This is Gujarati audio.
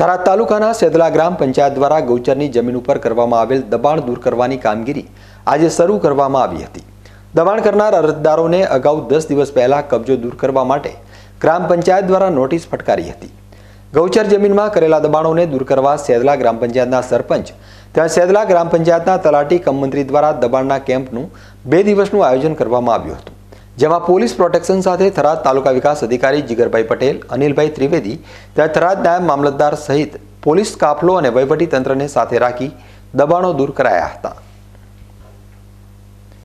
ધારા તાલુકાના સેદલા ગ્રામ પંચાયત દ્વારા ગૌચરની જમીન ઉપર કરવામાં આવેલ દબાણ દૂર કરવાની કામગીરી આજે શરૂ કરવામાં આવી હતી દબાણ કરનાર અરજદારોને અગાઉ દસ દિવસ પહેલા કબજો દૂર કરવા માટે ગ્રામ પંચાયત દ્વારા નોટિસ ફટકારી હતી ગૌચર જમીનમાં કરેલા દબાણોને દૂર કરવા સેદલા ગ્રામ પંચાયતના સરપંચ ત્યાં સેદલા ગ્રામ પંચાયતના તલાટી કમમંત્રી દ્વારા દબાણના કેમ્પનું બે દિવસનું આયોજન કરવામાં આવ્યું હતું જેમાં પોલીસ પ્રોટેક્શન સાથે થરાદ તાલુકા વિકાસ અધિકારી જીગરભાઈ પટેલ અનિલભાઈ ત્રિવેદી તથા થરાદ નાયબ મામલતદાર સહિત પોલીસ કાફલો અને વહીવટી તંત્રને સાથે રાખી દબાણો દૂર કરાયા હતા